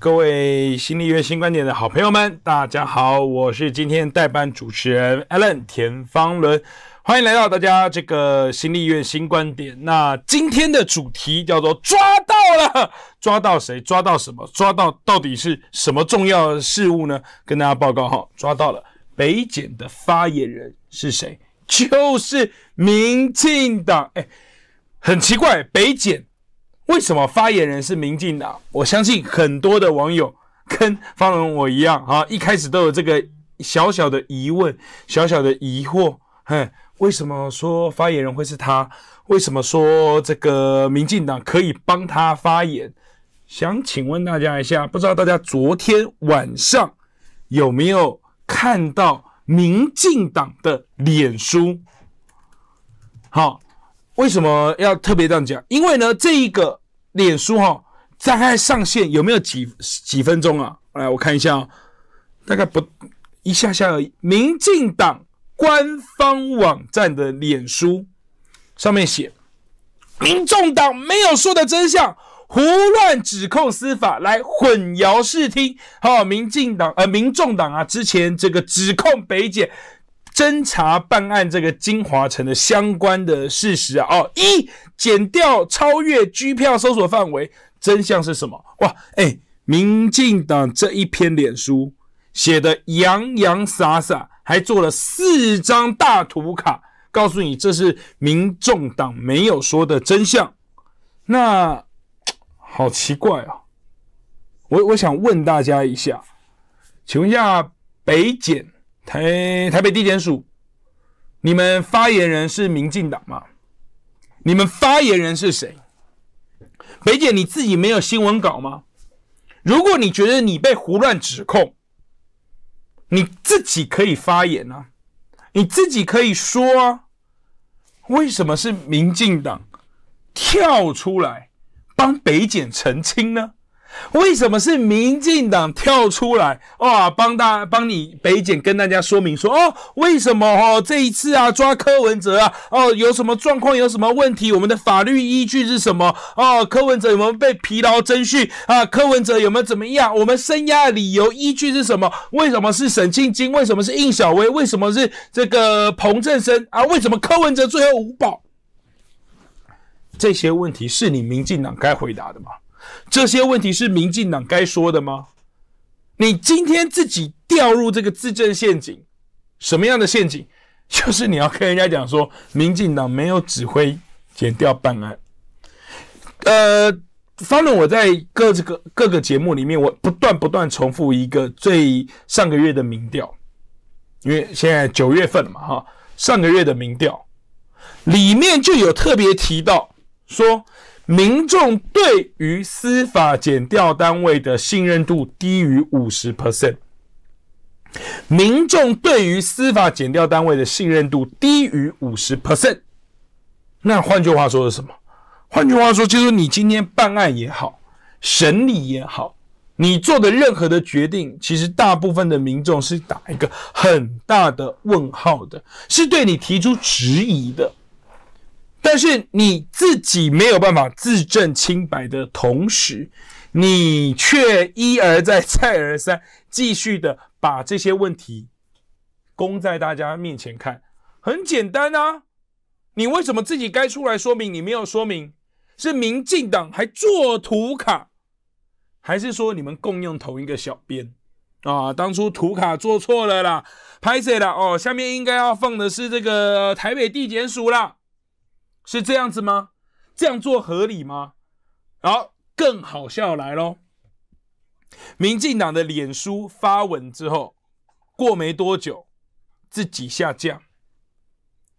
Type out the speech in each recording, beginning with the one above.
各位新立院新观点的好朋友们，大家好，我是今天代班主持人 Allen 田方伦，欢迎来到大家这个新立院新观点。那今天的主题叫做抓到了，抓到谁？抓到什么？抓到到底是什么重要的事物呢？跟大家报告哈，抓到了北检的发言人是谁？就是民进党。哎，很奇怪，北检。为什么发言人是民进党？我相信很多的网友 跟方龙我一样啊，一开始都有这个小小的疑问、小小的疑惑。哼，为什么说发言人会是他？为什么说这个民进党可以帮他发言？想请问大家一下，不知道大家昨天晚上有没有看到民进党的脸书？好。为什么要特别这样讲？因为呢，这一个脸书哈，大概上线有没有几几分钟啊？来，我看一下，大概不一下下。而已。民进党官方网站的脸书上面写，民众党没有说的真相，胡乱指控司法来混淆视听。哈，民进党呃，民众党啊，之前这个指控北检。侦查办案这个金华城的相关的事实啊，哦，一减掉超越居票搜索范围，真相是什么？哇，哎，民进党这一篇脸书写的洋洋洒洒，还做了四张大图卡，告诉你这是民众党没有说的真相。那，好奇怪哦。我我想问大家一下，请问一下北检。台台北地检署，你们发言人是民进党吗？你们发言人是谁？北检你自己没有新闻稿吗？如果你觉得你被胡乱指控，你自己可以发言啊，你自己可以说啊，为什么是民进党跳出来帮北检澄清呢？为什么是民进党跳出来啊？帮大帮你北检跟大家说明说哦，为什么哦这一次啊抓柯文哲啊哦有什么状况有什么问题？我们的法律依据是什么？哦，柯文哲有没有被疲劳征讯啊？柯文哲有没有怎么样？我们声押的理由依据是什么？为什么是沈庆金？为什么是应小薇？为什么是这个彭振声啊？为什么柯文哲最后无保？这些问题是你民进党该回答的吗？这些问题是民进党该说的吗？你今天自己掉入这个自证陷阱，什么样的陷阱？就是你要跟人家讲说，民进党没有指挥减掉办案。呃，方伦，我在各个各个节目里面，我不断不断重复一个最上个月的民调，因为现在九月份嘛，哈，上个月的民调里面就有特别提到说。民众对于司法减调单位的信任度低于五十 percent，民众对于司法减调单位的信任度低于五十 percent，那换句话说是什么？换句话说，就是你今天办案也好，审理也好，你做的任何的决定，其实大部分的民众是打一个很大的问号的，是对你提出质疑的。但是你自己没有办法自证清白的同时，你却一而再、再而三继续的把这些问题供在大家面前看，很简单啊！你为什么自己该出来说明，你没有说明？是民进党还做图卡，还是说你们共用同一个小编啊？当初图卡做错了啦，拍摄了哦，下面应该要放的是这个台北地检署啦。是这样子吗？这样做合理吗？好，更好笑来喽！民进党的脸书发文之后，过没多久，自己下架，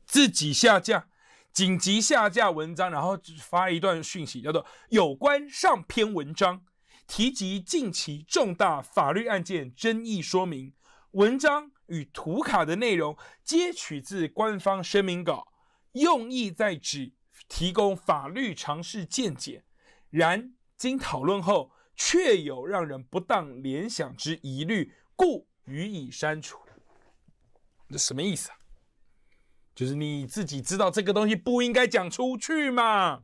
自己下架，紧急下架文章，然后只发一段讯息，叫做“有关上篇文章提及近期重大法律案件争议说明”，文章与图卡的内容皆取自官方声明稿。用意在指提供法律常识见解，然经讨论后，确有让人不当联想之疑虑，故予以删除。这什么意思啊？就是你自己知道这个东西不应该讲出去嘛，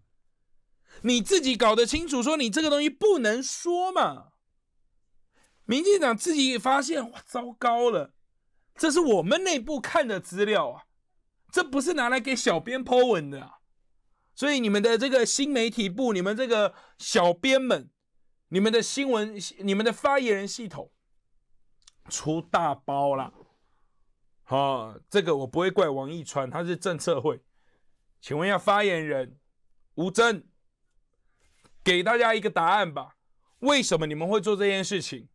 你自己搞得清楚，说你这个东西不能说嘛。民进党自己发现，哇，糟糕了，这是我们内部看的资料啊。这不是拿来给小编 Po 文的，所以你们的这个新媒体部，你们这个小编们，你们的新闻，你们的发言人系统出大包了。好，这个我不会怪王一川，他是政策会。请问一下发言人吴征，给大家一个答案吧？为什么你们会做这件事情？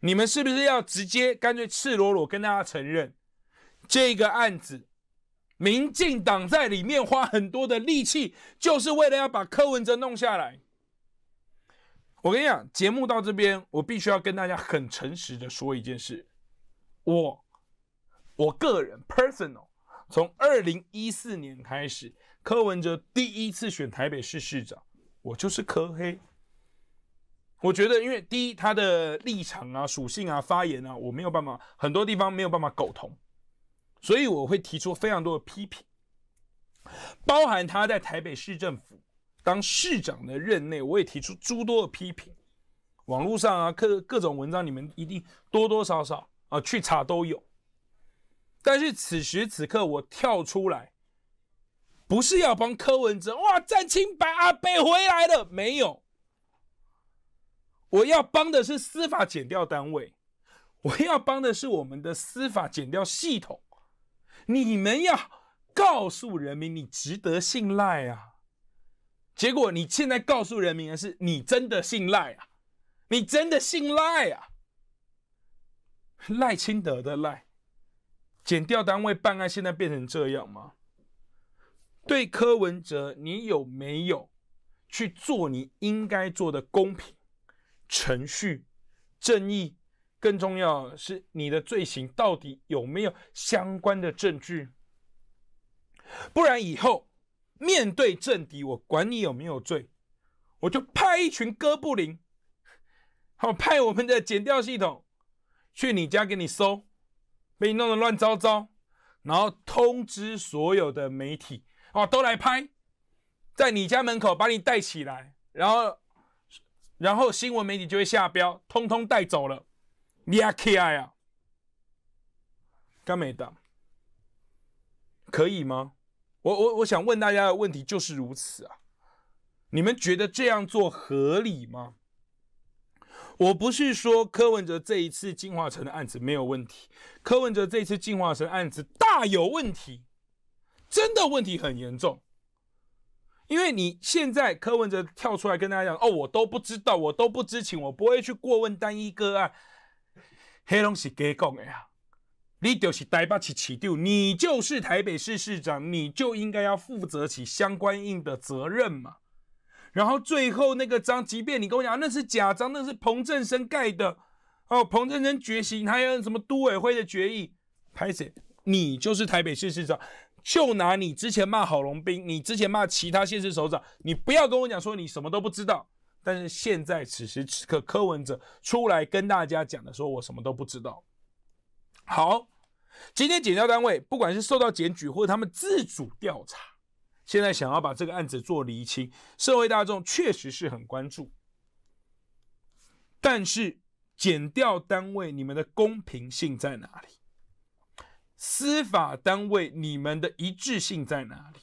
你们是不是要直接干脆赤裸裸跟大家承认这个案子？民进党在里面花很多的力气，就是为了要把柯文哲弄下来。我跟你讲，节目到这边，我必须要跟大家很诚实的说一件事：我，我个人 personal，从二零一四年开始，柯文哲第一次选台北市市长，我就是柯黑。我觉得，因为第一，他的立场啊、属性啊、发言啊，我没有办法，很多地方没有办法苟同。所以我会提出非常多的批评，包含他在台北市政府当市长的任内，我也提出诸多的批评，网络上啊各各种文章，你们一定多多少少啊去查都有。但是此时此刻我跳出来，不是要帮柯文哲哇站清白，阿北回来了没有？我要帮的是司法减掉单位，我要帮的是我们的司法减掉系统。你们要告诉人民，你值得信赖啊！结果你现在告诉人民的是，你真的信赖啊，你真的信赖啊！赖清德的赖，减掉单位办案，现在变成这样吗？对柯文哲，你有没有去做你应该做的公平程序、正义？更重要是你的罪行到底有没有相关的证据？不然以后面对政敌，我管你有没有罪，我就派一群哥布林，好派我们的剪掉系统去你家给你搜，被你弄得乱糟糟，然后通知所有的媒体哦，都来拍，在你家门口把你带起来，然后然后新闻媒体就会下标，通通带走了。你阿 K I 啊，干没的，可以吗？我我我想问大家的问题就是如此啊，你们觉得这样做合理吗？我不是说柯文哲这一次进化成的案子没有问题，柯文哲这次进化成案子大有问题，真的问题很严重，因为你现在柯文哲跳出来跟大家讲哦，我都不知道，我都不知情，我不会去过问单一个案。黑拢是假讲的呀！你就是台北市市长，你就是台北市市长，你就应该要负责起相关应的责任嘛。然后最后那个章，即便你跟我讲那是假章，那是彭振生盖的哦，彭振生决心，还有什么都委会的决议，拍谁？你就是台北市市长？就拿你之前骂郝龙斌，你之前骂其他县市首长，你不要跟我讲说你什么都不知道。但是现在此时此刻，柯文哲出来跟大家讲的说：“我什么都不知道。”好，今天检调单位不管是受到检举，或者他们自主调查，现在想要把这个案子做厘清，社会大众确实是很关注。但是检调单位你们的公平性在哪里？司法单位你们的一致性在哪里？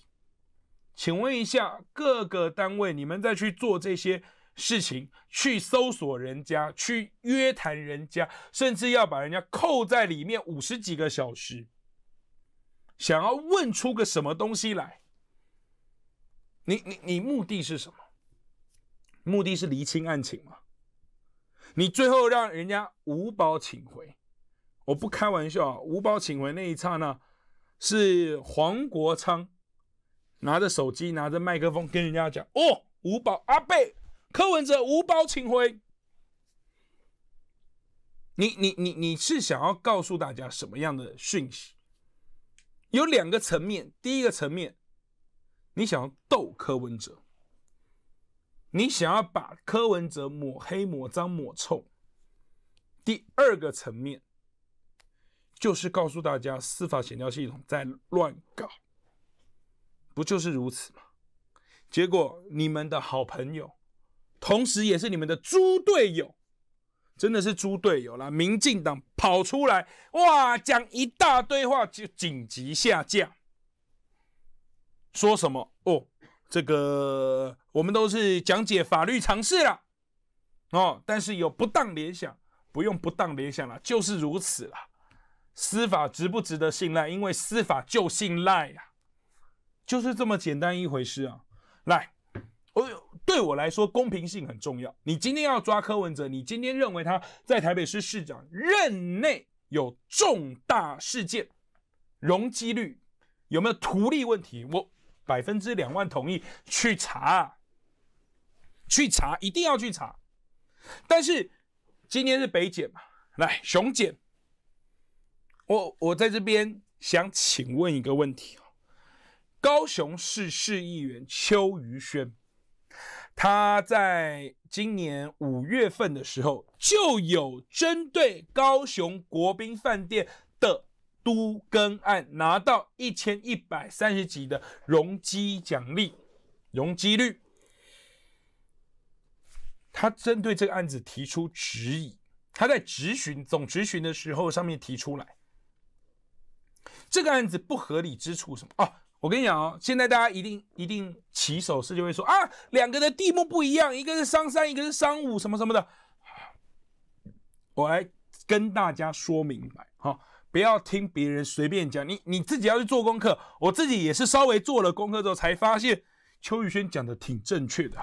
请问一下各个单位，你们再去做这些。事情去搜索人家，去约谈人家，甚至要把人家扣在里面五十几个小时，想要问出个什么东西来？你你你目的是什么？目的是厘清案情吗？你最后让人家五保请回，我不开玩笑啊！五保请回那一刹那，是黄国昌拿着手机、拿着麦克风跟人家讲：“哦，五保阿贝。”柯文哲无包请回。你你你你是想要告诉大家什么样的讯息？有两个层面，第一个层面，你想要逗柯文哲，你想要把柯文哲抹黑、抹脏、抹臭；第二个层面，就是告诉大家司法协调系统在乱搞，不就是如此吗？结果你们的好朋友。同时，也是你们的猪队友，真的是猪队友了！民进党跑出来哇，讲一大堆话就紧急下架，说什么哦？这个我们都是讲解法律常识了哦，但是有不当联想，不用不当联想了，就是如此了。司法值不值得信赖？因为司法就信赖呀，就是这么简单一回事啊！来，哦呦。对我来说，公平性很重要。你今天要抓柯文哲，你今天认为他在台北市市长任内有重大事件，容积率有没有图利问题？我百分之两万同意去查，去查，一定要去查。但是今天是北检嘛，来雄检，我我在这边想请问一个问题高雄市市议员邱于轩。他在今年五月份的时候，就有针对高雄国宾饭店的都更案拿到一千一百三十几的容积奖励，容积率。他针对这个案子提出质疑，他在质询总质询的时候上面提出来，这个案子不合理之处什么啊？我跟你讲哦，现在大家一定一定起手势就会说啊，两个的地目不一样，一个是商三，一个是商五，什么什么的。我来跟大家说明白哈，不要听别人随便讲，你你自己要去做功课。我自己也是稍微做了功课之后才发现，邱宇轩讲的挺正确的。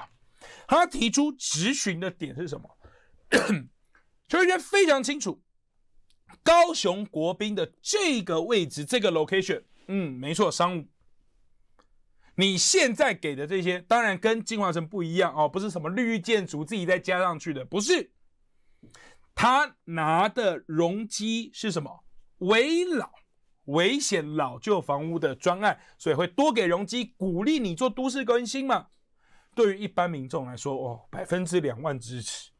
他提出质询的点是什么？邱宇轩非常清楚，高雄国宾的这个位置，这个 location，嗯，没错，商五。你现在给的这些当然跟进化城不一样哦，不是什么绿建筑自己再加上去的，不是。他拿的容积是什么？危老危险老旧房屋的专案，所以会多给容积，鼓励你做都市更新嘛。对于一般民众来说，哦，百分之两万支持，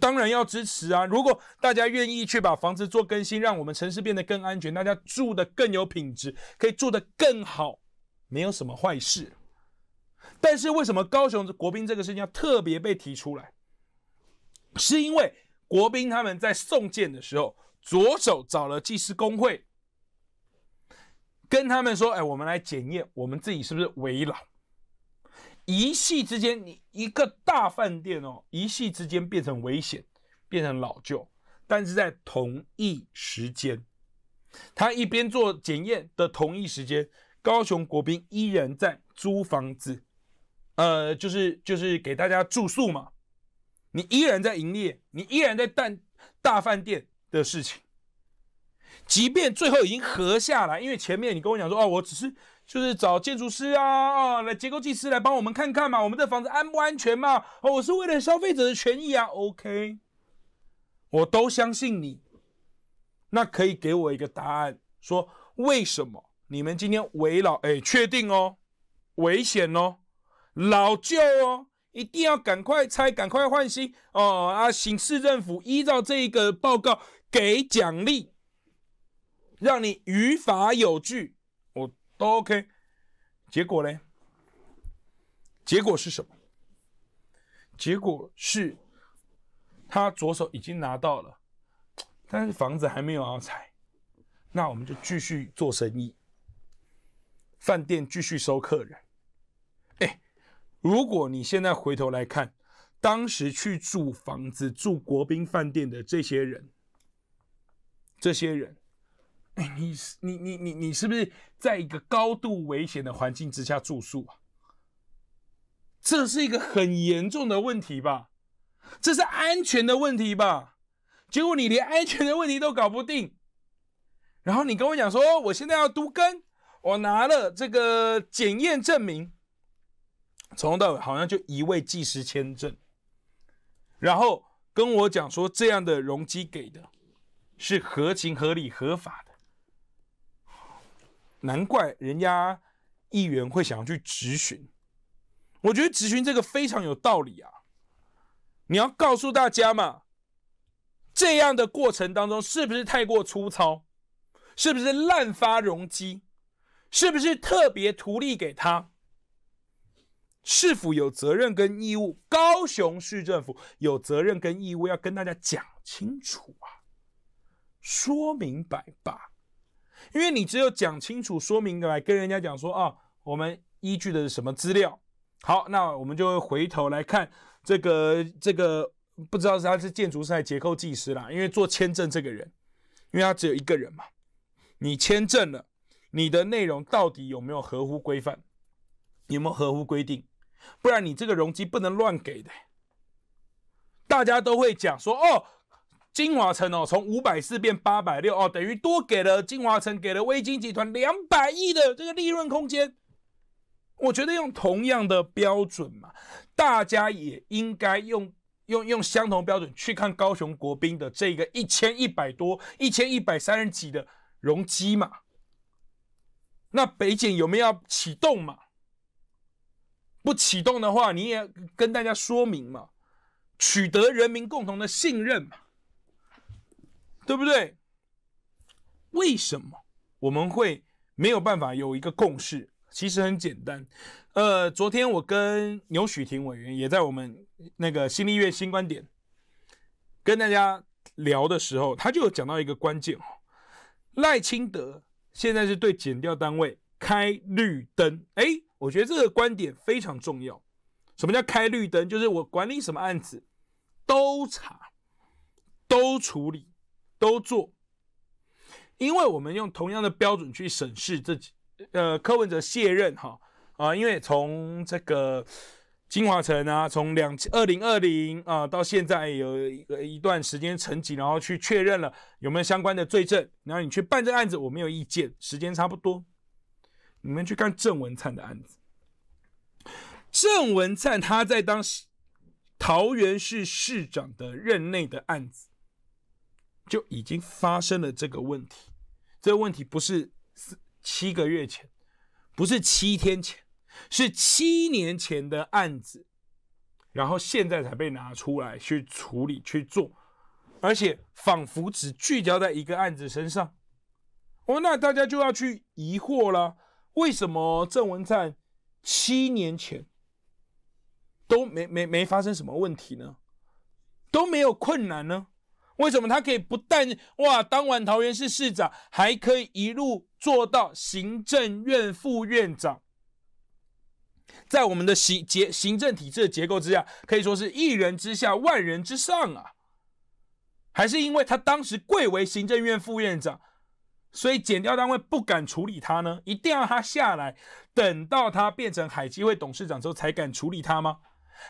当然要支持啊。如果大家愿意去把房子做更新，让我们城市变得更安全，大家住的更有品质，可以住得更好。没有什么坏事，但是为什么高雄国宾这个事情要特别被提出来？是因为国宾他们在送件的时候，左手找了技师工会，跟他们说：“哎，我们来检验我们自己是不是为老。”一系之间，你一个大饭店哦，一系之间变成危险，变成老旧。但是在同一时间，他一边做检验的同一时间。高雄国宾依然在租房子，呃，就是就是给大家住宿嘛。你依然在营业，你依然在办大饭店的事情。即便最后已经合下来，因为前面你跟我讲说，哦，我只是就是找建筑师啊啊来结构技师来帮我们看看嘛，我们的房子安不安全嘛？哦，我是为了消费者的权益啊。OK，我都相信你，那可以给我一个答案，说为什么？你们今天围了，哎，确定哦，危险哦，老旧哦，一定要赶快拆，赶快换新哦啊！请市政府依照这个报告给奖励，让你于法有据。我都 OK。结果呢？结果是什么？结果是，他左手已经拿到了，但是房子还没有要拆。那我们就继续做生意。饭店继续收客人。哎，如果你现在回头来看，当时去住房子、住国宾饭店的这些人，这些人，哎，你你你你你是不是在一个高度危险的环境之下住宿啊？这是一个很严重的问题吧？这是安全的问题吧？结果你连安全的问题都搞不定，然后你跟我讲说，我现在要读根。我拿了这个检验证明，从头到尾好像就一位技师签证，然后跟我讲说这样的容积给的，是合情合理合法的，难怪人家议员会想要去质询，我觉得质询这个非常有道理啊，你要告诉大家嘛，这样的过程当中是不是太过粗糙，是不是滥发容积？是不是特别图利给他？是否有责任跟义务？高雄市政府有责任跟义务要跟大家讲清楚啊，说明白吧。因为你只有讲清楚、说明白，跟人家讲说啊，我们依据的是什么资料？好，那我们就会回头来看这个这个，不知道是他是建筑师还是结构技师啦。因为做签证这个人，因为他只有一个人嘛，你签证了。你的内容到底有没有合乎规范？有没有合乎规定？不然你这个容积不能乱给的。大家都会讲说：“哦，金华城哦，从五百四变八百六哦，等于多给了金华城，给了微金集团两百亿的这个利润空间。”我觉得用同样的标准嘛，大家也应该用用用相同标准去看高雄国宾的这个一千一百多、一千一百三十几的容积嘛。那北检有没有要启动嘛？不启动的话，你也跟大家说明嘛，取得人民共同的信任嘛，对不对？为什么我们会没有办法有一个共识？其实很简单，呃，昨天我跟牛许婷委员也在我们那个新立院新观点跟大家聊的时候，他就有讲到一个关键哦，赖清德。现在是对减掉单位开绿灯，哎，我觉得这个观点非常重要。什么叫开绿灯？就是我管理什么案子，都查，都处理，都做，因为我们用同样的标准去审视自己。呃，柯文哲卸任哈啊，因为从这个。金华城啊，从两二零二零啊到现在有一个一段时间沉寂，然后去确认了有没有相关的罪证，然后你去办这案子，我没有意见。时间差不多，你们去看郑文灿的案子。郑文灿他在当桃园市市长的任内的案子，就已经发生了这个问题。这个问题不是四七个月前，不是七天前。是七年前的案子，然后现在才被拿出来去处理去做，而且仿佛只聚焦在一个案子身上。哦，那大家就要去疑惑了：为什么郑文灿七年前都没没没发生什么问题呢？都没有困难呢？为什么他可以不但哇当完桃园市市长，还可以一路做到行政院副院长？在我们的行结行政体制的结构之下，可以说是一人之下，万人之上啊。还是因为他当时贵为行政院副院长，所以检调单位不敢处理他呢？一定要他下来，等到他变成海基会董事长之后才敢处理他吗？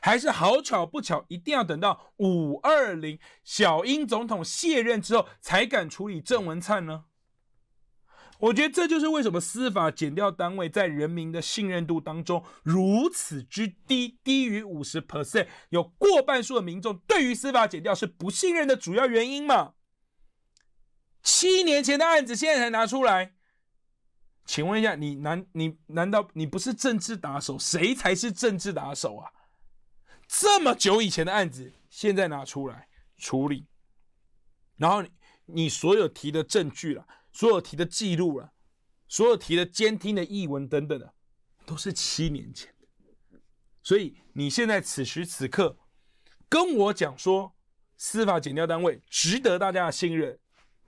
还是好巧不巧，一定要等到五二零小英总统卸任之后才敢处理郑文灿呢？我觉得这就是为什么司法减调单位在人民的信任度当中如此之低，低于五十 percent，有过半数的民众对于司法减调是不信任的主要原因嘛？七年前的案子现在才拿出来，请问一下，你难你难道你不是政治打手？谁才是政治打手啊？这么久以前的案子现在拿出来处理，然后你所有提的证据了。所有题的记录了，所有题的监听的译文等等的，都是七年前的。所以你现在此时此刻跟我讲说司法检调单位值得大家的信任，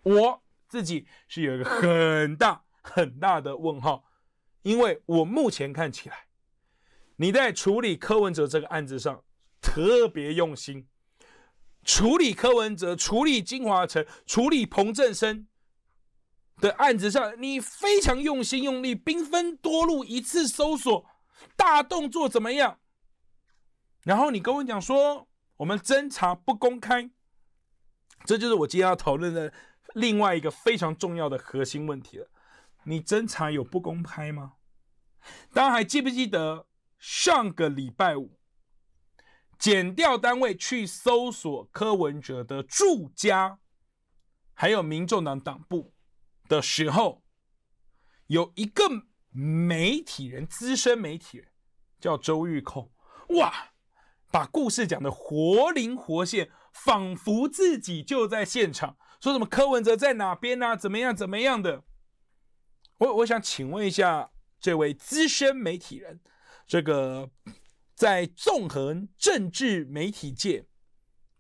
我自己是有一个很大很大的问号，因为我目前看起来，你在处理柯文哲这个案子上特别用心，处理柯文哲，处理金华城，处理彭振生。的案子上，你非常用心用力，兵分多路一次搜索，大动作怎么样？然后你跟我讲说，我们侦查不公开，这就是我今天要讨论的另外一个非常重要的核心问题了。你侦查有不公开吗？大家还记不记得上个礼拜五，检调单位去搜索柯文哲的住家，还有民众党党部？的时候，有一个媒体人，资深媒体人，叫周玉蔻，哇，把故事讲的活灵活现，仿佛自己就在现场，说什么柯文哲在哪边呢？怎么样？怎么样的？我我想请问一下这位资深媒体人，这个在纵横政治媒体界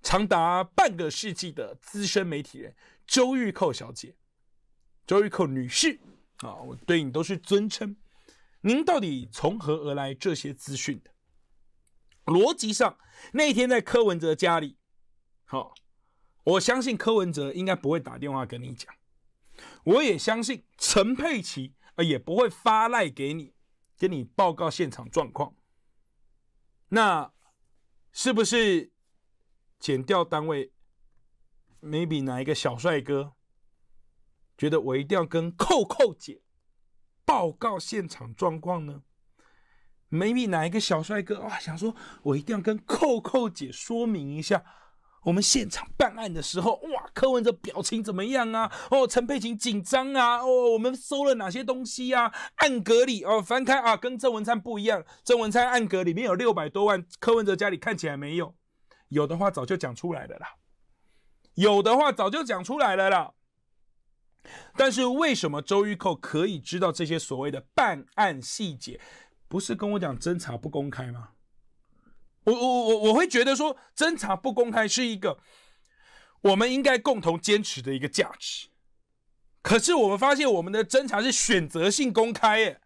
长达半个世纪的资深媒体人周玉蔻小姐。Joeyco 女士，啊，我对你都是尊称。您到底从何而来这些资讯的？逻辑上，那天在柯文哲家里，好，我相信柯文哲应该不会打电话跟你讲，我也相信陈佩琪啊也不会发赖给你，跟你报告现场状况。那是不是减掉单位？maybe 哪一个小帅哥？觉得我一定要跟扣扣姐报告现场状况呢？maybe 哪一个小帅哥啊，想说我一定要跟扣扣姐说明一下，我们现场办案的时候，哇，柯文哲表情怎么样啊？哦，陈佩琴紧张啊？哦，我们搜了哪些东西啊？暗格里哦，翻开啊，跟郑文灿不一样，郑文灿暗格里面有六百多万，柯文哲家里看起来没有，有的话早就讲出来了啦，有的话早就讲出来了啦。但是为什么周玉蔻可以知道这些所谓的办案细节？不是跟我讲侦查不公开吗？我我我我会觉得说侦查不公开是一个我们应该共同坚持的一个价值。可是我们发现我们的侦查是选择性公开耶。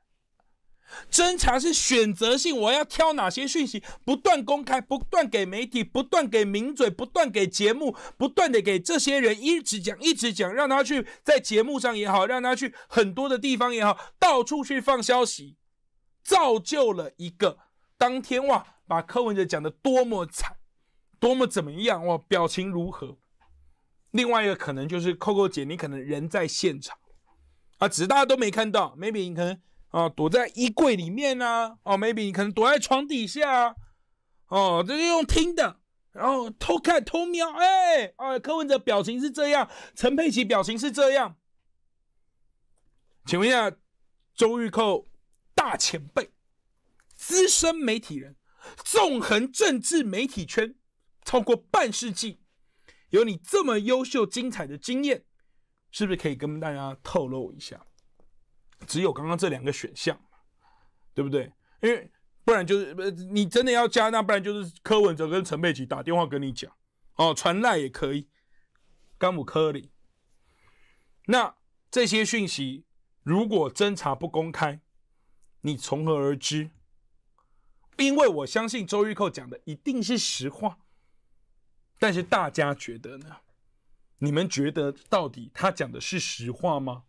侦查是选择性，我要挑哪些讯息不断公开，不断给媒体，不断给名嘴，不断给节目，不断的给这些人一直讲，一直讲，让他去在节目上也好，让他去很多的地方也好，到处去放消息，造就了一个当天哇，把柯文哲讲的多么惨，多么怎么样哇，表情如何？另外一个可能就是扣扣姐，你可能人在现场啊，只是大家都没看到，maybe 你可能。哦，躲在衣柜里面啊，哦，maybe 你可能躲在床底下。啊，哦，这是用听的，然后偷看、偷瞄。哎，啊，柯文哲表情是这样，陈佩琪表情是这样。请问一下，周玉蔻大前辈，资深媒体人，纵横政治媒体圈超过半世纪，有你这么优秀、精彩的经验，是不是可以跟大家透露一下？只有刚刚这两个选项对不对？因为不然就是你真的要加，那不然就是柯文哲跟陈佩琪打电话跟你讲哦，传赖也可以，甘姆科里。那这些讯息如果侦查不公开，你从何而知？因为我相信周玉蔻讲的一定是实话，但是大家觉得呢？你们觉得到底他讲的是实话吗？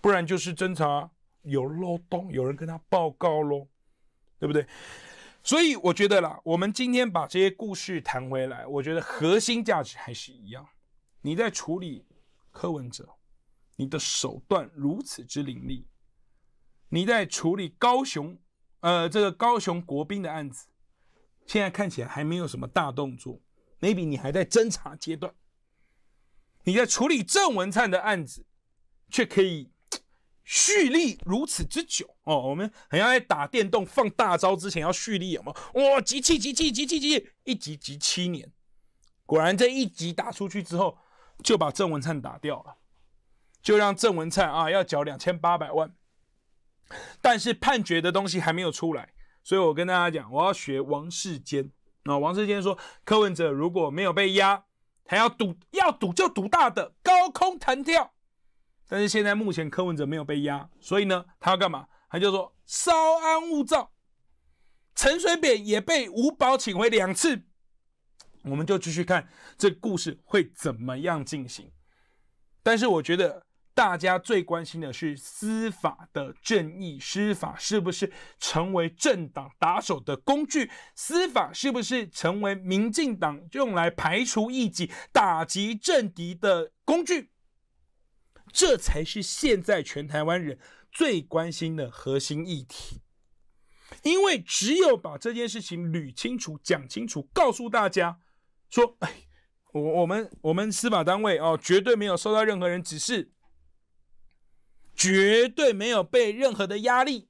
不然就是侦查有漏洞，有人跟他报告喽，对不对？所以我觉得啦，我们今天把这些故事谈回来，我觉得核心价值还是一样。你在处理柯文哲，你的手段如此之凌厉；你在处理高雄，呃，这个高雄国宾的案子，现在看起来还没有什么大动作，maybe 你还在侦查阶段。你在处理郑文灿的案子，却可以。蓄力如此之久哦，我们很像在打电动，放大招之前要蓄力，有吗？哇，集气集气集气集气，一集集七年。果然这一集打出去之后，就把郑文灿打掉了，就让郑文灿啊要缴两千八百万。但是判决的东西还没有出来，所以我跟大家讲，我要学王世坚。那王世坚说，柯文哲如果没有被压，还要赌，要赌就赌大的高空弹跳。但是现在目前柯文哲没有被压，所以呢，他要干嘛？他就说：“稍安勿躁。”陈水扁也被吴宝请回两次，我们就继续看这故事会怎么样进行。但是我觉得大家最关心的是司法的正义，司法是不是成为政党打手的工具？司法是不是成为民进党用来排除异己、打击政敌的工具？这才是现在全台湾人最关心的核心议题，因为只有把这件事情捋清楚、讲清楚，告诉大家说：“哎，我我们我们司法单位哦，绝对没有收到任何人指示，绝对没有被任何的压力，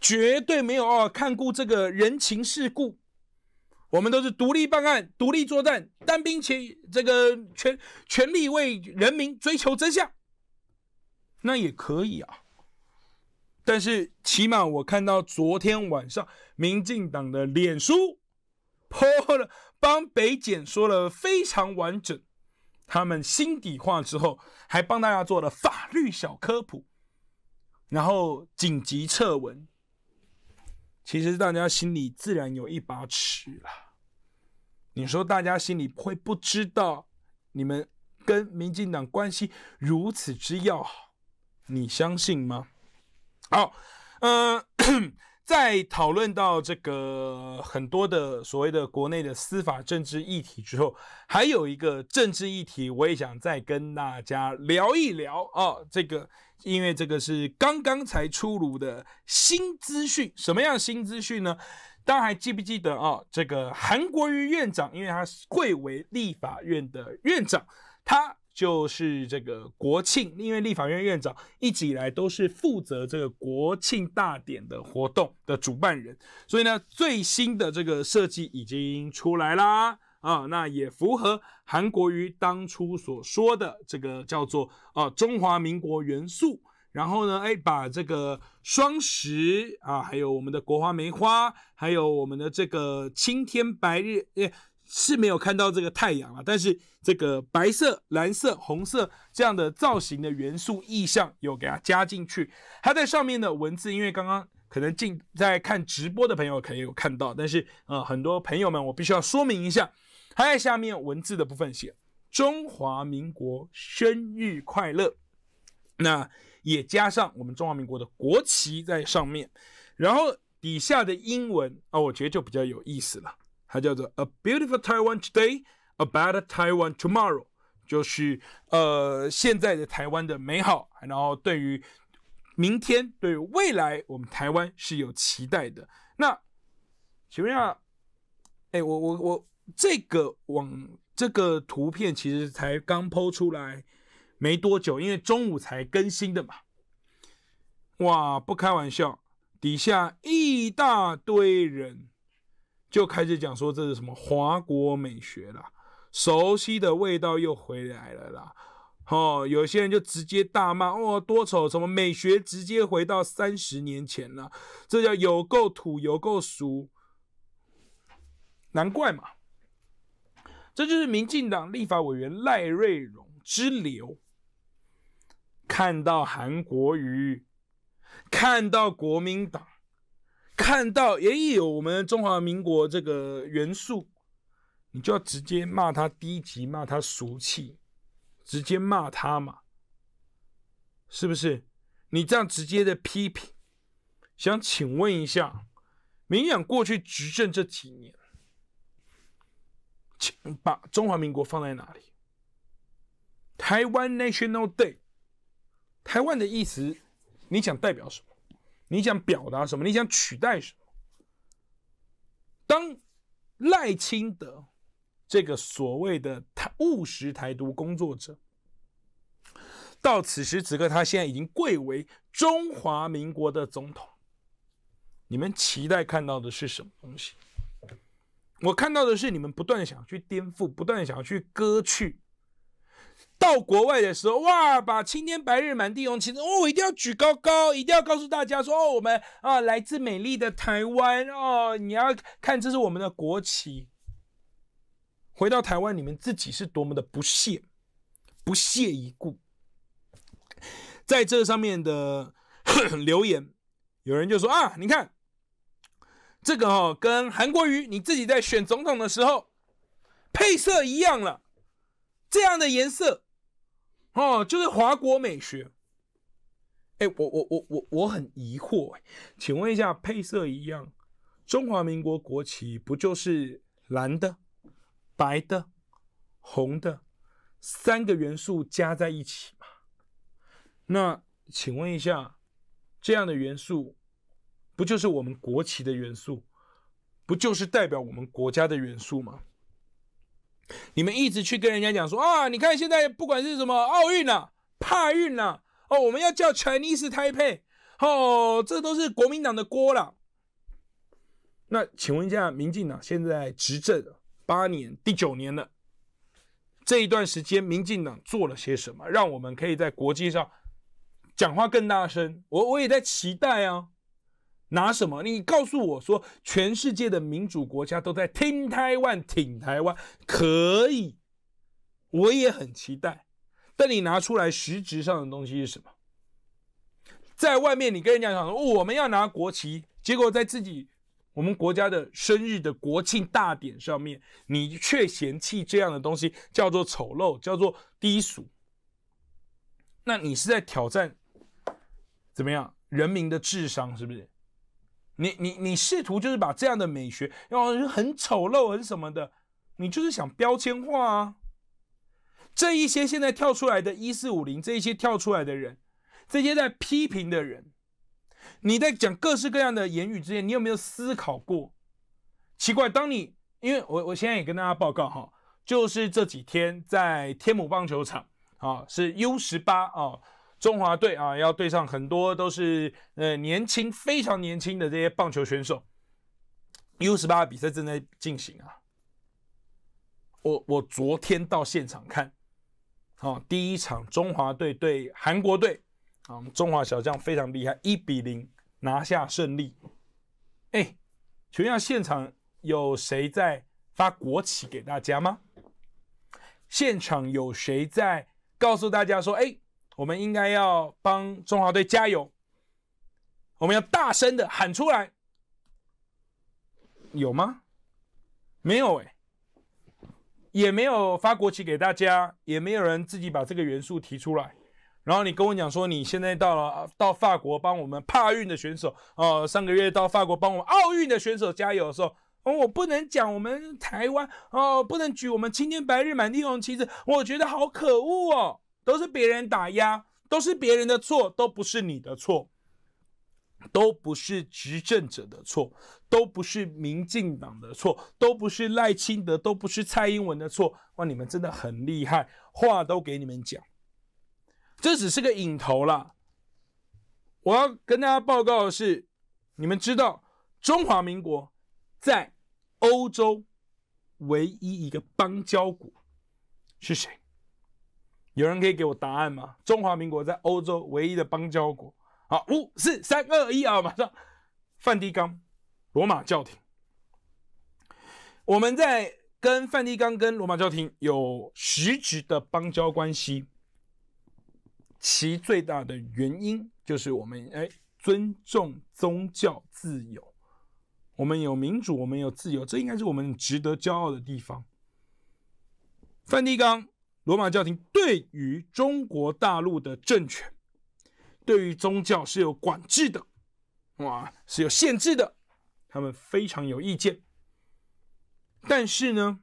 绝对没有哦看顾这个人情世故。”我们都是独立办案、独立作战、单兵全这个全全力为人民追求真相，那也可以啊。但是起码我看到昨天晚上民进党的脸书，破了帮北检说了非常完整他们心底话之后，还帮大家做了法律小科普，然后紧急撤文。其实大家心里自然有一把尺了。你说大家心里会不知道你们跟民进党关系如此之要好，你相信吗？好，嗯。在讨论到这个很多的所谓的国内的司法政治议题之后，还有一个政治议题，我也想再跟大家聊一聊啊。这个，因为这个是刚刚才出炉的新资讯，什么样新资讯呢？大家还记不记得啊？这个韩国瑜院长，因为他是贵为立法院的院长，他。就是这个国庆，因为立法院院长一直以来都是负责这个国庆大典的活动的主办人，所以呢，最新的这个设计已经出来啦啊，那也符合韩国瑜当初所说的这个叫做啊中华民国元素，然后呢，哎，把这个双十啊，还有我们的国花梅花，还有我们的这个青天白日，哎。是没有看到这个太阳了，但是这个白色、蓝色、红色这样的造型的元素意象有给它加进去。它在上面的文字，因为刚刚可能进在看直播的朋友可能有看到，但是呃，很多朋友们我必须要说明一下，它在下面文字的部分写“中华民国生日快乐”，那也加上我们中华民国的国旗在上面，然后底下的英文啊，我觉得就比较有意思了。它叫做《A Beautiful Taiwan Today》，《A Better Taiwan Tomorrow》，就是呃现在的台湾的美好，然后对于明天、对于未来，我们台湾是有期待的。那请问一下，哎，我我我这个网这个图片其实才刚 PO 出来没多久，因为中午才更新的嘛。哇，不开玩笑，底下一大堆人。就开始讲说这是什么华国美学啦，熟悉的味道又回来了啦。哦，有些人就直接大骂哦多丑，什么美学直接回到三十年前了，这叫有够土有够俗，难怪嘛。这就是民进党立法委员赖瑞荣之流，看到韩国瑜，看到国民党。看到也有我们中华民国这个元素，你就要直接骂他低级，骂他俗气，直接骂他嘛，是不是？你这样直接的批评，想请问一下，民选过去执政这几年，请把中华民国放在哪里？台湾 National Day，台湾的意思，你想代表什么？你想表达什么？你想取代什么？当赖清德这个所谓的台务实台独工作者，到此时此刻，他现在已经贵为中华民国的总统，你们期待看到的是什么东西？我看到的是你们不断想去颠覆，不断想要去割去。到国外的时候，哇，把青天白日满地红旗哦，我一定要举高高，一定要告诉大家说，哦，我们啊，来自美丽的台湾，哦，你要看，这是我们的国旗。回到台湾，你们自己是多么的不屑、不屑一顾，在这上面的 留言，有人就说啊，你看，这个哦，跟韩国瑜你自己在选总统的时候配色一样了，这样的颜色。哦，就是华国美学。哎，我我我我我很疑惑哎，请问一下，配色一样，中华民国国旗不就是蓝的、白的、红的三个元素加在一起吗？那请问一下，这样的元素不就是我们国旗的元素，不就是代表我们国家的元素吗？你们一直去跟人家讲说啊，你看现在不管是什么奥运了、帕运了哦，我们要叫 “Chinese Taipei”，哦，这都是国民党的锅了。那请问一下，民进党现在执政八年，第九年了，这一段时间，民进党做了些什么，让我们可以在国际上讲话更大声？我我也在期待啊。拿什么？你告诉我说，全世界的民主国家都在听台湾、挺台湾，可以，我也很期待。但你拿出来实质上的东西是什么？在外面你跟人家讲说我们要拿国旗，结果在自己我们国家的生日的国庆大典上面，你却嫌弃这样的东西叫做丑陋，叫做低俗。那你是在挑战怎么样人民的智商，是不是？你你你试图就是把这样的美学，然后很丑陋，很什么的，你就是想标签化啊。这一些现在跳出来的“一四五零”这一些跳出来的人，这些在批评的人，你在讲各式各样的言语之前，你有没有思考过？奇怪，当你因为我我现在也跟大家报告哈，就是这几天在天母棒球场啊，是 U 十八啊。中华队啊，要对上很多都是呃年轻、非常年轻的这些棒球选手。U 十八比赛正在进行啊，我我昨天到现场看，好，第一场中华队对韩国队，好，中华小将非常厉害，一比零拿下胜利。哎，全下现场有谁在发国旗给大家吗？现场有谁在告诉大家说，哎？我们应该要帮中华队加油，我们要大声的喊出来，有吗？没有哎，也没有发国旗给大家，也没有人自己把这个元素提出来。然后你跟我讲说，你现在到了到法国帮我们帕运的选手哦，上个月到法国帮我们奥运的选手加油的时候，哦，我不能讲我们台湾哦，不能举我们青天白日满地红旗帜，我觉得好可恶哦。都是别人打压，都是别人的错，都不是你的错，都不是执政者的错，都不是民进党的错，都不是赖清德，都不是蔡英文的错。哇，你们真的很厉害，话都给你们讲。这只是个引头了。我要跟大家报告的是，你们知道中华民国在欧洲唯一一个邦交国是谁？有人可以给我答案吗？中华民国在欧洲唯一的邦交国。好，五、四、三、二、一啊！马上，梵蒂冈、罗马教廷，我们在跟梵蒂冈跟罗马教廷有实质的邦交关系。其最大的原因就是我们哎尊重宗教自由，我们有民主，我们有自由，这应该是我们值得骄傲的地方。梵蒂冈。罗马教廷对于中国大陆的政权，对于宗教是有管制的，哇，是有限制的，他们非常有意见。但是呢，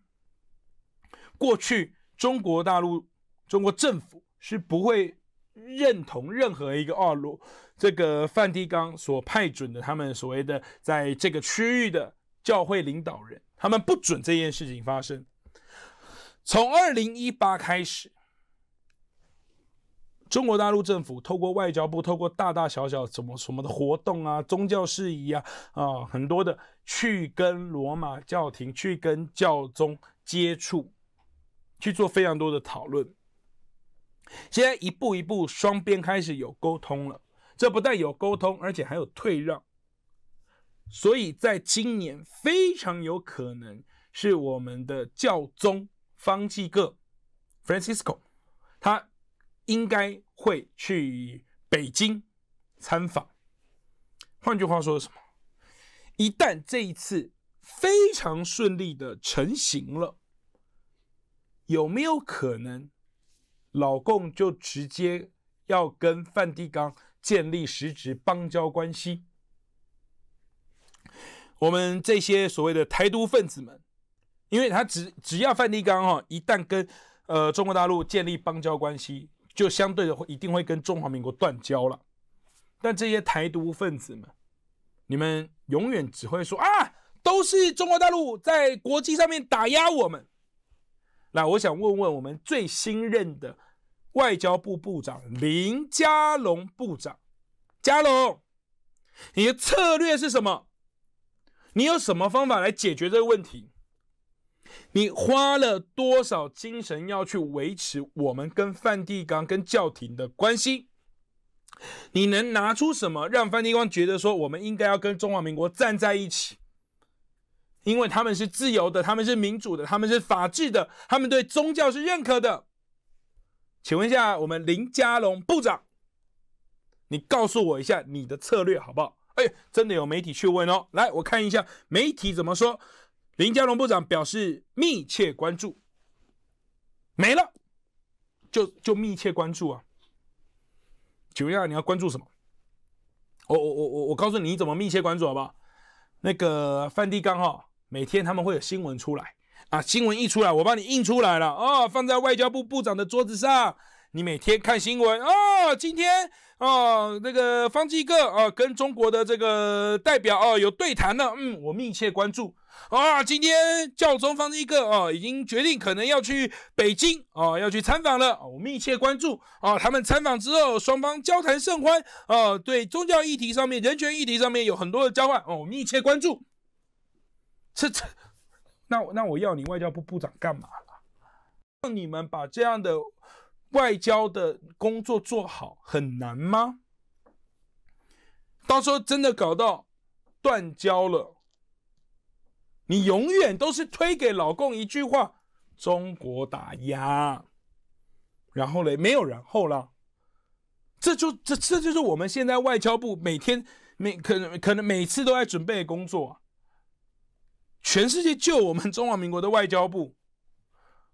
过去中国大陆中国政府是不会认同任何一个二路这个梵蒂冈所派准的他们所谓的在这个区域的教会领导人，他们不准这件事情发生。从二零一八开始，中国大陆政府透过外交部，透过大大小小什么什么的活动啊、宗教事宜啊啊很多的，去跟罗马教廷、去跟教宗接触，去做非常多的讨论。现在一步一步双边开始有沟通了，这不但有沟通，而且还有退让。所以在今年非常有可能是我们的教宗。方济各 （Francisco），他应该会去北京参访。换句话说，什么？一旦这一次非常顺利的成型了，有没有可能老共就直接要跟梵蒂冈建立实质邦交关系？我们这些所谓的台独分子们。因为他只只要梵蒂冈哈一旦跟，呃中国大陆建立邦交关系，就相对的会一定会跟中华民国断交了。但这些台独分子们，你们永远只会说啊，都是中国大陆在国际上面打压我们。那我想问问我们最新任的外交部部长林佳龙部长，佳龙，你的策略是什么？你有什么方法来解决这个问题？你花了多少精神要去维持我们跟梵蒂冈跟教廷的关系？你能拿出什么让梵蒂冈觉得说我们应该要跟中华民国站在一起？因为他们是自由的，他们是民主的，他们是法治的，他们对宗教是认可的。请问一下，我们林佳龙部长，你告诉我一下你的策略好不好？哎，真的有媒体去问哦，来，我看一下媒体怎么说。林家龙部长表示密切关注，没了，就就密切关注啊。九月二，你要关注什么？我我我我我告诉你怎么密切关注好不好？那个梵蒂冈哈，每天他们会有新闻出来啊，新闻一出来，我帮你印出来了哦，放在外交部部长的桌子上，你每天看新闻啊。今天啊，那个方济各啊，跟中国的这个代表哦有对谈呢，嗯，我密切关注。啊，今天教宗方济各啊，已经决定可能要去北京啊，要去参访了。我密切关注啊，他们参访之后，双方交谈甚欢啊，对宗教议题上面、人权议题上面有很多的交换哦。我密切关注。这这，那那我要你外交部部长干嘛了？让你们把这样的外交的工作做好很难吗？到时候真的搞到断交了？你永远都是推给老公一句话：“中国打压。”然后嘞，没有然后了。这就这这就是我们现在外交部每天每可可能每次都在准备工作。全世界就我们中华民国的外交部，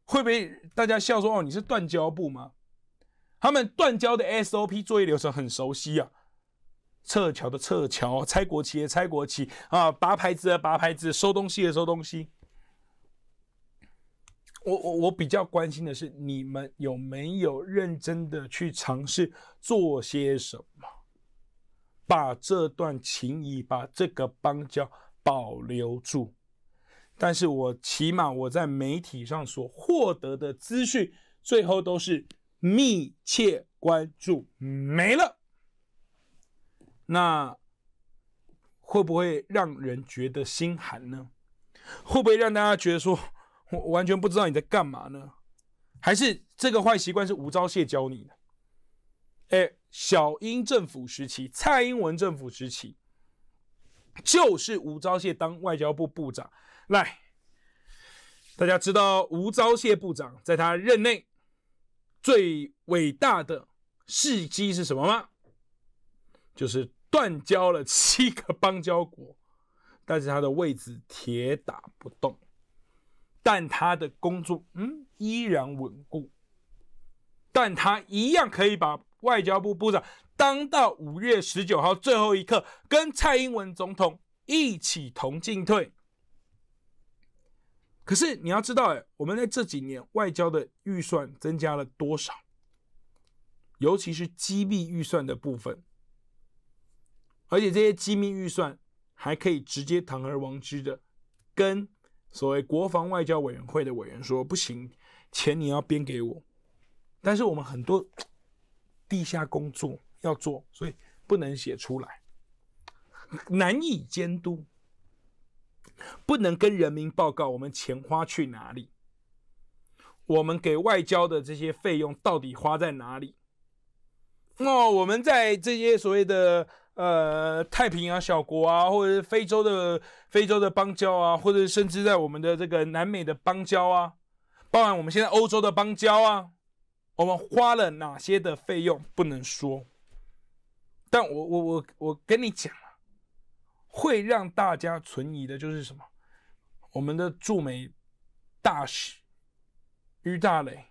会被大家笑说：“哦，你是断交部吗？”他们断交的 SOP 作业流程很熟悉啊。撤侨的撤侨，拆国旗的拆国旗啊，拔牌子的拔牌子，收东西的收东西。我我我比较关心的是，你们有没有认真的去尝试做些什么，把这段情谊、把这个邦交保留住？但是我起码我在媒体上所获得的资讯，最后都是密切关注没了。那会不会让人觉得心寒呢？会不会让大家觉得说，我完全不知道你在干嘛呢？还是这个坏习惯是吴钊燮教你的？哎，小英政府时期、蔡英文政府时期，就是吴钊燮当外交部部长。来，大家知道吴钊燮部长在他任内最伟大的事迹是什么吗？就是断交了七个邦交国，但是他的位置铁打不动，但他的工作嗯依然稳固，但他一样可以把外交部部长当到五月十九号最后一刻，跟蔡英文总统一起同进退。可是你要知道，哎，我们在这几年外交的预算增加了多少，尤其是机密预算的部分。而且这些机密预算还可以直接堂而皇之的跟所谓国防外交委员会的委员说：“不行，钱你要编给我。”但是我们很多地下工作要做，所以不能写出来，难以监督，不能跟人民报告我们钱花去哪里，我们给外交的这些费用到底花在哪里？那我们在这些所谓的……呃，太平洋小国啊，或者是非洲的非洲的邦交啊，或者甚至在我们的这个南美的邦交啊，包含我们现在欧洲的邦交啊，我们花了哪些的费用不能说，但我我我我跟你讲啊，会让大家存疑的就是什么，我们的驻美大使于大雷。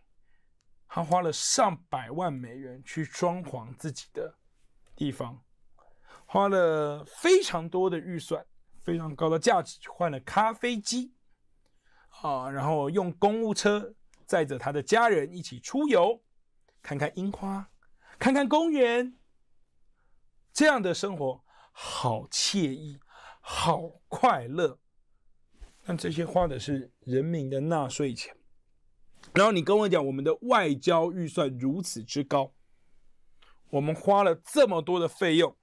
他花了上百万美元去装潢自己的地方。花了非常多的预算，非常高的价值去换了咖啡机，啊，然后用公务车载着他的家人一起出游，看看樱花，看看公园，这样的生活好惬意，好快乐。但这些花的是人民的纳税钱。然后你跟我讲，我们的外交预算如此之高，我们花了这么多的费用。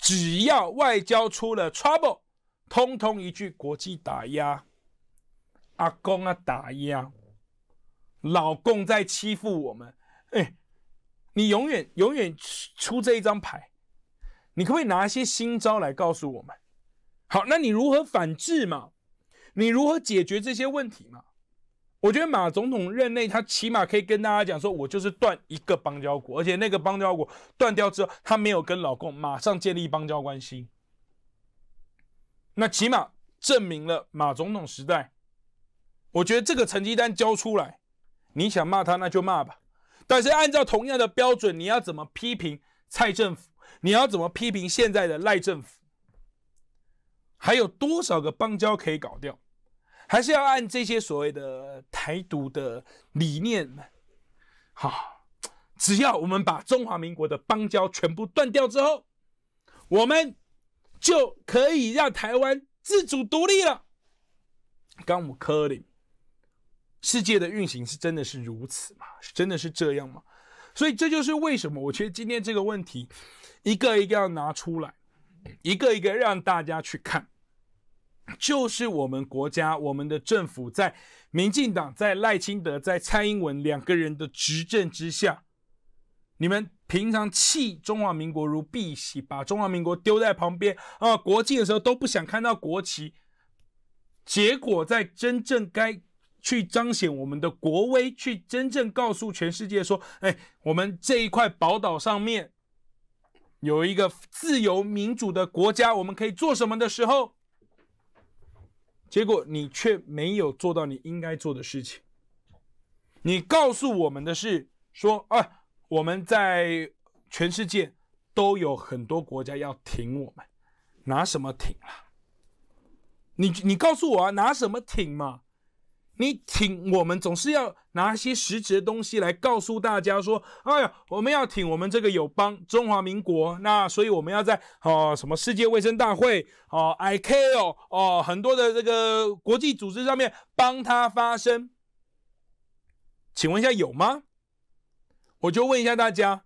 只要外交出了 trouble，通通一句国际打压，阿公啊打压，老共在欺负我们，哎，你永远永远出这一张牌，你可不可以拿一些新招来告诉我们？好，那你如何反制嘛？你如何解决这些问题嘛？我觉得马总统任内，他起码可以跟大家讲说，我就是断一个邦交国，而且那个邦交国断掉之后，他没有跟老共马上建立邦交关系，那起码证明了马总统时代。我觉得这个成绩单交出来，你想骂他那就骂吧。但是按照同样的标准，你要怎么批评蔡政府？你要怎么批评现在的赖政府？还有多少个邦交可以搞掉？还是要按这些所谓的台独的理念，好，只要我们把中华民国的邦交全部断掉之后，我们就可以让台湾自主独立了。刚们科林，世界的运行是真的是如此吗？是真的是这样吗？所以这就是为什么我觉得今天这个问题一个一个要拿出来，一个一个让大家去看。就是我们国家，我们的政府在民进党、在赖清德、在蔡英文两个人的执政之下，你们平常弃中华民国如敝屣，把中华民国丢在旁边啊，国庆的时候都不想看到国旗。结果在真正该去彰显我们的国威，去真正告诉全世界说：“哎，我们这一块宝岛上面有一个自由民主的国家，我们可以做什么的时候。”结果你却没有做到你应该做的事情。你告诉我们的是说啊，我们在全世界都有很多国家要挺我们，拿什么挺啊？你你告诉我啊，拿什么挺嘛？你挺我们总是要拿一些实质的东西来告诉大家说，哎呀，我们要挺我们这个友邦中华民国，那所以我们要在哦什么世界卫生大会哦，I K O 哦很多的这个国际组织上面帮他发声。请问一下有吗？我就问一下大家，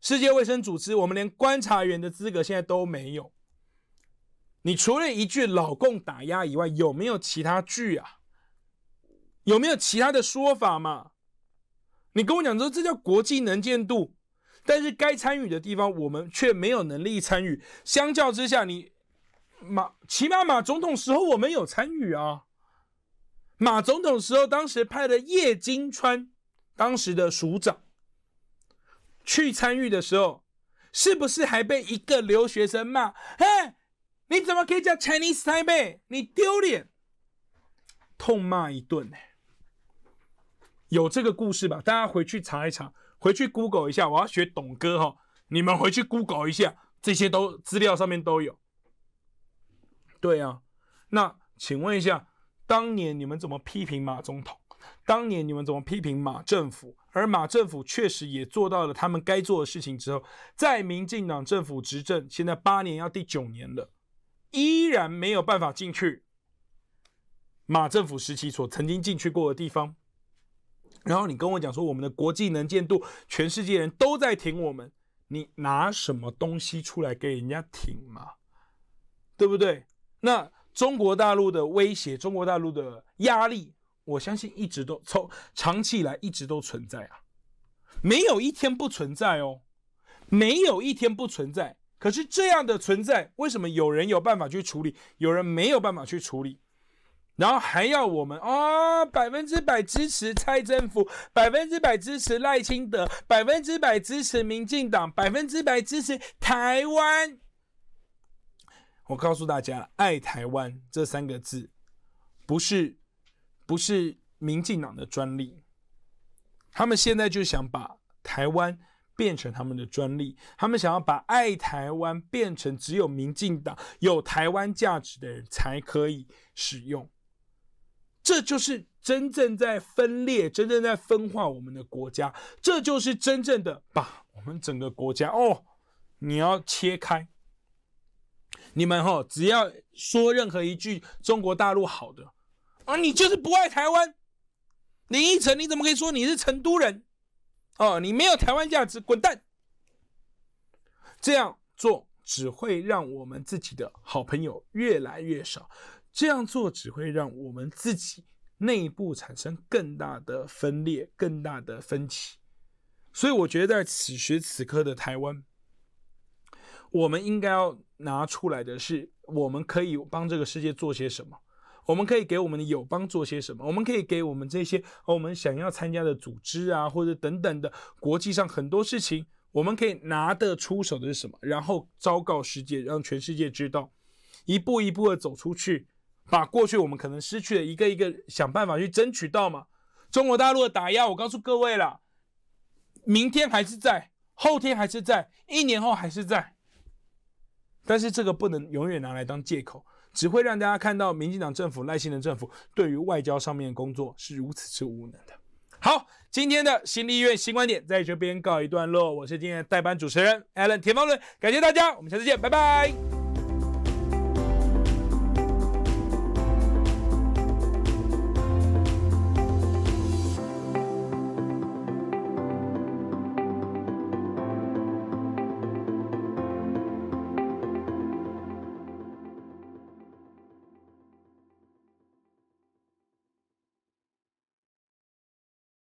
世界卫生组织我们连观察员的资格现在都没有。你除了一句老共打压以外，有没有其他句啊？有没有其他的说法嘛？你跟我讲说这叫国际能见度，但是该参与的地方我们却没有能力参与。相较之下，你马起码马总统时候我们有参与啊，马总统时候当时派的叶金川当时的署长去参与的时候，是不是还被一个留学生骂？嘿，你怎么可以叫 Chinese Taipei？你丢脸！痛骂一顿呢。有这个故事吧，大家回去查一查，回去 Google 一下。我要学董哥哈，你们回去 Google 一下，这些都资料上面都有。对啊，那请问一下，当年你们怎么批评马总统？当年你们怎么批评马政府？而马政府确实也做到了他们该做的事情之后，在民进党政府执政现在八年要第九年了，依然没有办法进去马政府时期所曾经进去过的地方。然后你跟我讲说，我们的国际能见度，全世界人都在挺我们，你拿什么东西出来给人家挺嘛？对不对？那中国大陆的威胁，中国大陆的压力，我相信一直都从长期以来一直都存在啊，没有一天不存在哦，没有一天不存在。可是这样的存在，为什么有人有办法去处理，有人没有办法去处理？然后还要我们啊，百分之百支持蔡政府，百分之百支持赖清德，百分之百支持民进党，百分之百支持台湾。我告诉大家，“爱台湾”这三个字，不是，不是民进党的专利。他们现在就想把台湾变成他们的专利，他们想要把“爱台湾”变成只有民进党有台湾价值的人才可以使用。这就是真正在分裂，真正在分化我们的国家。这就是真正的把我们整个国家哦，你要切开。你们哈，只要说任何一句中国大陆好的，啊，你就是不爱台湾。林依晨，你怎么可以说你是成都人？哦，你没有台湾价值，滚蛋！这样做只会让我们自己的好朋友越来越少。这样做只会让我们自己内部产生更大的分裂、更大的分歧。所以，我觉得在此时此刻的台湾，我们应该要拿出来的是，我们可以帮这个世界做些什么？我们可以给我们的友邦做些什么？我们可以给我们这些和我们想要参加的组织啊，或者等等的国际上很多事情，我们可以拿得出手的是什么？然后昭告世界，让全世界知道，一步一步的走出去。把过去我们可能失去的一个一个想办法去争取到嘛？中国大陆的打压，我告诉各位了，明天还是在，后天还是在，一年后还是在。但是这个不能永远拿来当借口，只会让大家看到民进党政府、赖清德政府对于外交上面的工作是如此之无能的。好，今天的新立院新观点在这边告一段落。我是今天的代班主持人 a l a n 田方伦，感谢大家，我们下次见，拜拜。